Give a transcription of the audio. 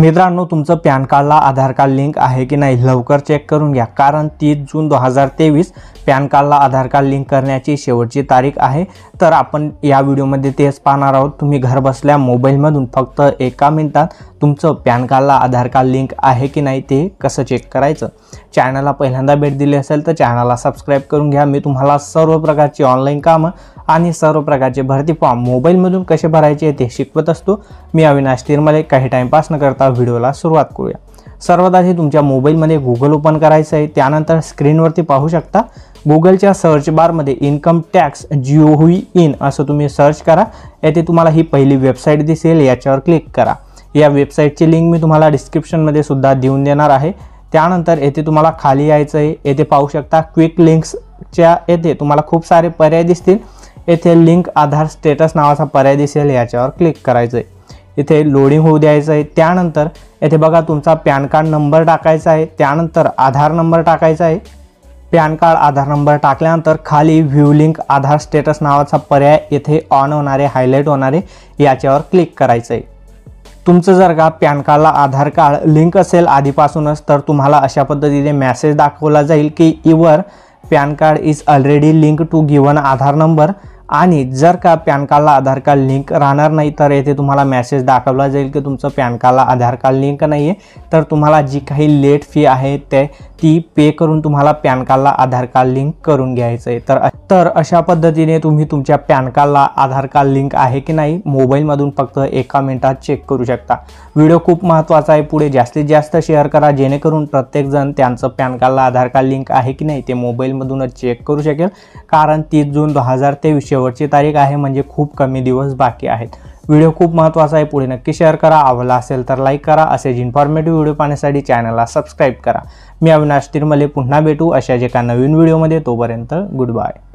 मित्रांनो तुमचं पॅन कार्डला आधार कार्ड लिंक आहे की नाही लवकर चेक करून घ्या कारण तीस जून दोन हजार तेवीस पॅन कार्डला आधार कार्ड लिंक करण्याची शेवटची तारीख आहे तर आपण या व्हिडिओमध्ये तेच पाहणार आहोत तुम्ही घरबसल्या मोबाईलमधून फक्त एका मिनिटात तुमचं पॅन कार्डला आधार कार्ड लिंक आहे की नाही ते कसं चेक करायचं चॅनलला पहिल्यांदा भेट दिली असेल तर चॅनलला सबस्क्राईब करून घ्या मी तुम्हाला सर्व प्रकारची ऑनलाईन कामं आणि सर्व प्रकारचे भरती फॉर्म मोबाईलमधून कसे भरायचे ते शिकवत असतो मी अविनाश तिरमले काही टाईमपास न करता व्हिडिओला सुरुवात करूया सर्वात आधी तुमच्या मोबाईलमध्ये गुगल ओपन करायचं आहे त्यानंतर स्क्रीनवरती पाहू शकता गुगलच्या सर्च बारमध्ये इन्कम टॅक्स हुई इन असं तुम्ही सर्च करा येथे तुम्हाला ही पहिली वेबसाईट दिसेल याच्यावर क्लिक करा या वेबसाईटची लिंक मी तुम्हाला डिस्क्रिप्शनमध्ये सुद्धा देऊन देणार आहे त्यानंतर येथे तुम्हाला खाली यायचं आहे येथे पाहू शकता क्विक लिंक्सच्या येथे तुम्हाला खूप सारे पर्याय दिसतील येथे लिंक आधार स्टेटस नावाचा पर्याय दिसेल याच्यावर क्लिक करायचं आहे इथे लोडिंग होऊ द्यायचं आहे त्यानंतर येथे बघा तुमचा पॅन कार्ड नंबर टाकायचा आहे त्यानंतर आधार नंबर टाकायचा आहे पॅन कार्ड आधार नंबर टाकल्यानंतर खाली व्ह्यू लिंक आधार स्टेटस नावाचा पर्याय येथे ऑन होणारे हायलाईट होणारे याच्यावर क्लिक करायचं आहे तुमचं जर का पॅन कार्डला आधार कार्ड लिंक असेल आधीपासूनच तर तुम्हाला अशा पद्धतीने मॅसेज दाखवला जाईल की your PAN card is already link to given Aadhaar number आणि जर का पॅन कार्डला आधार कार्ड लिंक राहणार नाही तर येथे तुम्हाला मॅसेज दाखवला जाईल की तुमचं पॅन कार्डला आधार कार्ड लिंक नाही आहे तर तुम्हाला जी काही लेट फी आहे ते ती पे करून तुम्हाला पॅन कार्डला आधार कार्ड लिंक करून घ्यायचं आहे तर तर अशा पद्धतीने तुम्ही तुमच्या पॅन कार्डला आधार कार्ड लिंक आहे की नाही मोबाईलमधून फक्त एका मिनिटात चेक करू शकता व्हिडिओ खूप महत्त्वाचा आहे पुढे जास्तीत जास्त शेअर करा जेणेकरून प्रत्येकजण त्यांचं पॅन कार्डला आधार कार्ड लिंक आहे की नाही ते मोबाईलमधूनच चेक करू शकेल कारण तीस जून दोन हजार तेवीस शेवटची तारीख आहे म्हणजे खूप कमी दिवस बाकी आहेत व्हिडिओ खूप महत्त्वाचा आहे पुढे नक्की शेअर करा आवडला असेल तर लाईक करा असेच इन्फॉर्मेटिव्ह व्हिडिओ पाहण्यासाठी चॅनलला सबस्क्राईब करा मी अविनाश तिरमले पुन्हा भेटू अशा जे नवीन व्हिडिओमध्ये तोपर्यंत गुड बाय